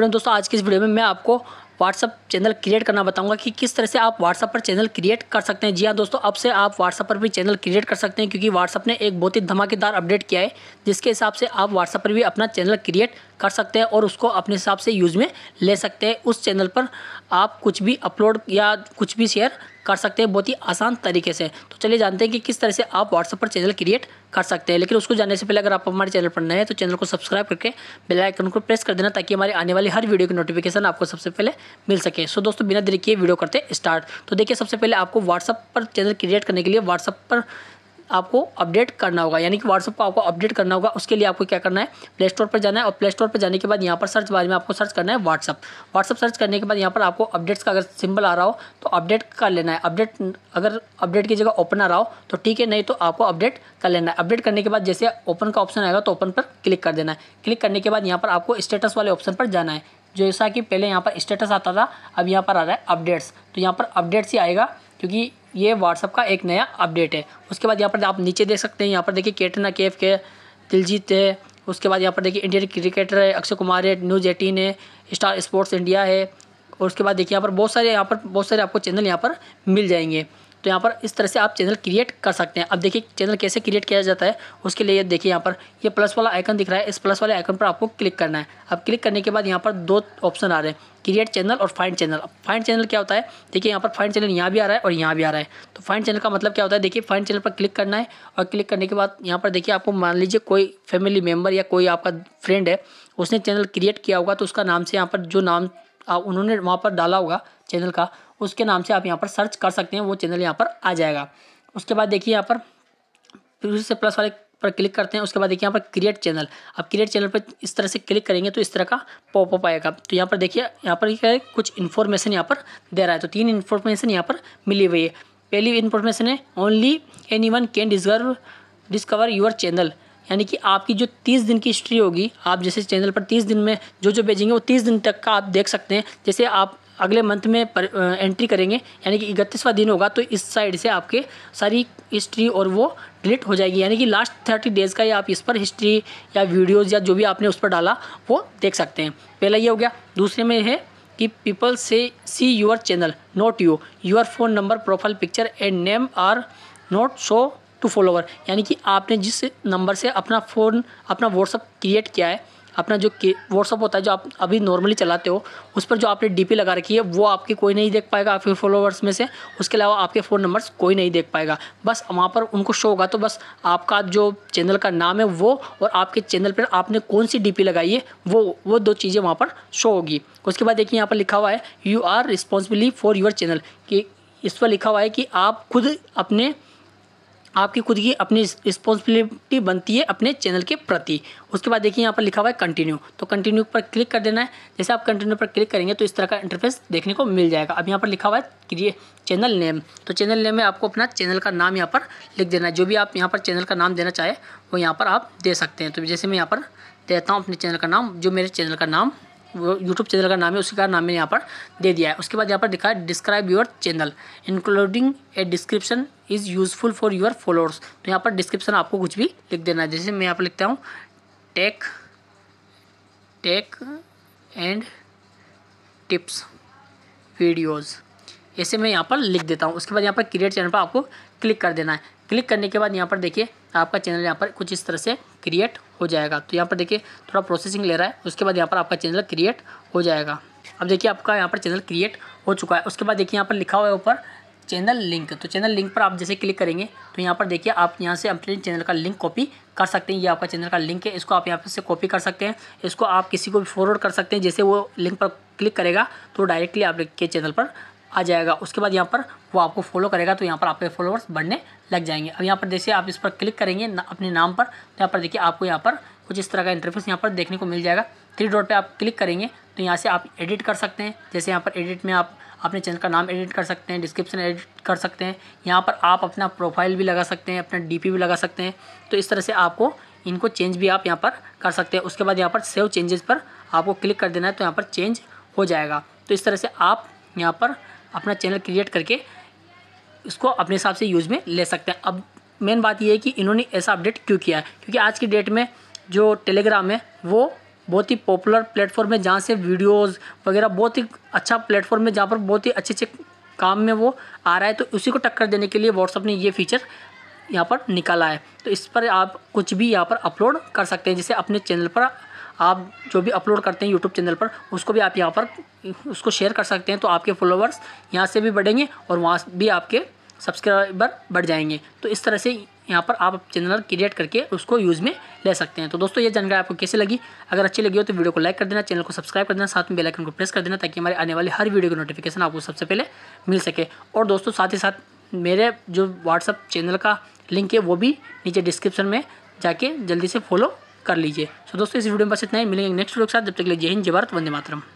दोस्तों आज की इस वीडियो में मैं आपको व्हाट्सअप चैनल क्रिएट करना बताऊंगा कि किस तरह से आप व्हाट्सअप पर चैनल क्रिएट कर सकते हैं जी हाँ दोस्तों अब से आप व्हाट्सअप पर भी चैनल क्रिएट कर सकते हैं क्योंकि व्हाट्सअप ने एक बहुत ही धमाकेदार अपडेट किया है जिसके हिसाब से आप व्हाट्सअप पर भी अपना चैनल क्रिएट कर सकते हैं और उसको अपने हिसाब से यूज़ में ले सकते हैं उस चैनल पर आप कुछ भी अपलोड या कुछ भी शेयर कर सकते हैं बहुत ही आसान तरीके से तो चलिए जानते हैं कि किस तरह से आप व्हाट्सअप पर चैनल क्रिएट कर सकते हैं लेकिन उसको जानने से पहले अगर आप हमारे चैनल पर नए हैं तो चैनल को सब्सक्राइब करके बेल आइकन को प्रेस कर देना ताकि हमारे आने वाली हर वीडियो की नोटिफिकेशन आपको सबसे पहले मिल सके सो दोस्तों बिना देरी किए वीडियो करते स्टार्ट तो देखिए सबसे पहले आपको व्हाट्सअप पर चैनल क्रिएट करने के लिए व्हाट्सअप पर आपको अपडेट करना होगा यानी कि व्हाट्सअप को आपको अपडेट करना होगा उसके लिए आपको क्या करना है प्ले स्टोर पर जाना है और प्ले स्टोर पर जाने के बाद यहाँ पर सर्च बारे में आपको सर्च करना है व्हाट्सअप व्हाट्सअप सर्च करने के बाद यहाँ पर आपको अपडेट्स का अगर सिंबल आ रहा हो तो अपडेट कर लेना है अपडेट अगर अपडेट की जगह ओपन आ रहा हो तो ठीक है नहीं तो आपको अपडेट कर लेना है अपडेट करने के बाद जैसे ओपन का ऑप्शन आएगा तो ओपन पर क्लिक कर देना है क्लिक करने के बाद यहाँ पर आपको स्टेटस वाले ऑप्शन पर जाना है जैसा कि पहले यहाँ पर स्टेटस आता था अब यहाँ पर आ रहा है अपडेट्स तो यहाँ पर अपडेट्स ही आएगा क्योंकि ये व्हाट्सअप का एक नया अपडेट है उसके बाद यहाँ पर आप नीचे देख सकते हैं यहाँ पर देखिए केटना केफ के दिलजीत है उसके बाद यहाँ पर देखिए इंडियन क्रिकेटर है अक्षय कुमार है न्यूज एटीन है स्टार स्पोर्ट्स इंडिया है और उसके बाद देखिए यहाँ पर बहुत सारे यहाँ पर बहुत सारे आपको चैनल यहाँ पर मिल जाएंगे तो यहाँ पर इस तरह से आप चैनल क्रिएट कर सकते हैं अब देखिए चैनल कैसे क्रिएट किया जाता है उसके लिए देखिए यहाँ पर ये प्लस वाला आइकन दिख रहा है इस प्लस वाले आइकन पर आपको क्लिक करना है अब क्लिक करने के बाद यहाँ पर दो ऑप्शन आ रहे हैं क्रिएट चैनल और फाइंड चैनल फाइंड चैनल क्या होता है देखिए यहाँ पर फाइंड चैनल यहाँ भी आ रहा है और यहाँ भी आ रहा है तो फाइंड चैनल का मतलब क्या होता है देखिए फाइंड चैनल पर क्लिक करना है और क्लिक करने के बाद यहाँ पर देखिए आपको मान लीजिए कोई फैमिली मेम्बर या कोई आपका फ्रेंड है उसने चैनल क्रिएट किया होगा तो उसका नाम से यहाँ पर जो नाम उन्होंने वहाँ पर डाला होगा चैनल का उसके नाम से आप यहाँ पर सर्च कर सकते हैं वो चैनल यहाँ पर आ जाएगा उसके बाद देखिए यहाँ पर फिर से प्लस वाले पर क्लिक करते हैं उसके बाद देखिए यहाँ पर क्रिएट चैनल आप क्रिएट चैनल पर इस तरह से क्लिक करेंगे तो इस तरह का पॉपअप आएगा तो यहाँ पर देखिए यहाँ पर क्या है कुछ इन्फॉर्मेशन यहाँ पर दे रहा है तो तीन इन्फॉर्मेशन यहाँ पर मिली हुई है पहली इन्फॉर्मेशन है only anyone can deserve discover your channel यानी कि आपकी जो तीस दिन की हिस्ट्री होगी आप जैसे चैनल पर तीस दिन में जो जो भेजेंगे वो तीस दिन तक का आप देख सकते हैं जैसे आप अगले मंथ में पर, एंट्री करेंगे यानी कि इकतीसवा दिन होगा तो इस साइड से आपके सारी हिस्ट्री और वो डिलीट हो जाएगी यानी कि लास्ट थर्टी डेज़ का ही आप इस पर हिस्ट्री या वीडियोज़ या जो भी आपने उस पर डाला वो देख सकते हैं पहला ये हो गया दूसरे में है कि पीपल से see your channel not you your phone number profile picture and name are not show to follower यानी कि आपने जिस नंबर से अपना फ़ोन अपना व्हाट्सअप क्रिएट किया है अपना जो व्हाट्सअप होता है जो आप अभी नॉर्मली चलाते हो उस पर जो आपने डीपी लगा रखी है वो आपके कोई नहीं देख पाएगा आपके फॉलोअर्स में से उसके अलावा आपके फ़ोन नंबर्स कोई नहीं देख पाएगा बस वहाँ पर उनको शो होगा तो बस आपका जो चैनल का नाम है वो और आपके चैनल पर आपने कौन सी डी लगाई है वो वो दो चीज़ें वहाँ पर शो होगी उसके बाद देखिए यहाँ पर लिखा हुआ है you are responsibly for your channel कि इस पर लिखा हुआ है कि आप खुद अपने आपकी खुद की अपनी रिस्पॉन्सिबिलिटी बनती है अपने चैनल के प्रति उसके बाद देखिए यहाँ पर लिखा हुआ है कंटिन्यू तो कंटिन्यू पर क्लिक कर देना है जैसे आप कंटिन्यू पर क्लिक करेंगे तो इस तरह का इंटरफेस देखने को मिल जाएगा अब यहाँ पर लिखा हुआ है क्रिए चैनल नेम तो चैनल नेम में आपको अपना चैनल का नाम यहाँ पर लिख देना है जो भी आप यहाँ पर चैनल का नाम देना चाहें वो यहाँ पर आप दे सकते हैं तो जैसे मैं यहाँ पर देता हूँ अपने चैनल का नाम जो मेरे चैनल का नाम यूट्यूब चैनल का नाम है का नाम मैंने यहाँ पर दे दिया है उसके बाद यहाँ पर दिखा है describe your channel including a description is useful for your followers तो यहाँ पर डिस्क्रिप्शन आपको कुछ भी लिख देना है जैसे मैं यहाँ पर लिखता हूँ tech tech and tips videos ऐसे मैं यहाँ पर लिख देता हूँ उसके बाद यहाँ पर क्रिएट चैनल पर आपको क्लिक कर देना है क्लिक करने के बाद यहाँ पर देखिए आपका चैनल यहाँ पर कुछ इस तरह से क्रिएट हो जाएगा तो यहाँ पर देखिए थोड़ा प्रोसेसिंग ले रहा है उसके बाद यहाँ पर आपका चैनल क्रिएट हो जाएगा अब देखिए आपका यहाँ पर चैनल क्रिएट हो चुका है उसके बाद देखिए यहाँ पर लिखा हुआ है ऊपर चैनल लिंक तो चैनल लिंक पर आप जैसे क्लिक करेंगे तो यहाँ पर देखिए आप यहाँ से अपने चैनल का लिंक कॉपी कर सकते हैं ये आपका चैनल का लिंक है इसको आप यहाँ पर से कॉपी कर सकते हैं इसको आप किसी को भी फॉरवर्ड कर सकते हैं जैसे वो लिंक पर क्लिक करेगा तो डायरेक्टली आपके चैनल पर आ जाएगा उसके बाद यहाँ पर वो आपको फॉलो करेगा तो यहाँ पर आपके फॉलोअर्स बढ़ने लग जाएंगे अब यहाँ पर जैसे आप इस पर क्लिक करेंगे ना, अपने नाम पर तो यहाँ पर देखिए आपको यहाँ पर कुछ इस तरह का इंटरफेस यहाँ पर देखने को मिल जाएगा थ्री डॉट पे आप क्लिक करेंगे तो यहाँ से आप एडिट कर सकते हैं जैसे यहाँ पर एडिट में आप अपने चैनल का नाम एडिट कर सकते हैं डिस्क्रिप्शन एडिट कर सकते हैं यहाँ पर आप अपना प्रोफाइल भी लगा सकते हैं अपना डी भी लगा सकते हैं तो इस तरह से आपको इनको चेंज भी आप यहाँ पर कर सकते हैं उसके बाद यहाँ पर सेव चेंजेस पर आपको क्लिक कर देना है तो यहाँ पर चेंज हो जाएगा तो इस तरह से आप यहाँ पर अपना चैनल क्रिएट करके उसको अपने हिसाब से यूज़ में ले सकते हैं अब मेन बात यह है कि इन्होंने ऐसा अपडेट क्यों किया है क्योंकि आज की डेट में जो टेलीग्राम है वो बहुत ही पॉपुलर प्लेटफॉर्म है जहाँ से वीडियोस वगैरह बहुत ही अच्छा प्लेटफॉर्म है जहाँ पर बहुत ही अच्छे अच्छे काम में वो आ रहा है तो उसी को टक्कर देने के लिए व्हाट्सअप ने ये फीचर यहाँ पर निकाला है तो इस पर आप कुछ भी यहाँ पर अपलोड कर सकते हैं जिसे अपने चैनल पर आप जो भी अपलोड करते हैं यूट्यूब चैनल पर उसको भी आप यहाँ पर उसको शेयर कर सकते हैं तो आपके फॉलोवर्स यहाँ से भी बढ़ेंगे और वहाँ भी आपके सब्सक्राइबर बढ़ जाएंगे तो इस तरह से यहाँ पर आप चैनल क्रिएट करके उसको यूज़ में ले सकते हैं तो दोस्तों ये जानकारी आपको कैसे लगी अगर अच्छी लगी हो तो वीडियो को लाइक कर देना चैनल को सब्सक्राइब कर देना साथ में बेल आइकन को प्रेस कर देना ताकि हमारे आने वाले हर वीडियो की नोटिफिकेशन आपको सबसे पहले मिल सके और दोस्तों साथ ही साथ मेरे जो व्हाट्सअप चैनल का लिंक है वो भी नीचे डिस्क्रिप्शन में जाके जल्दी से फॉलो कर लीजिए तो दोस्तों इस वीडियो में बस इतना ही मिलेंगे नेक्स्ट वीडियो के साथ जब तक लिए जय हिंद जय भारत वंदे मातरम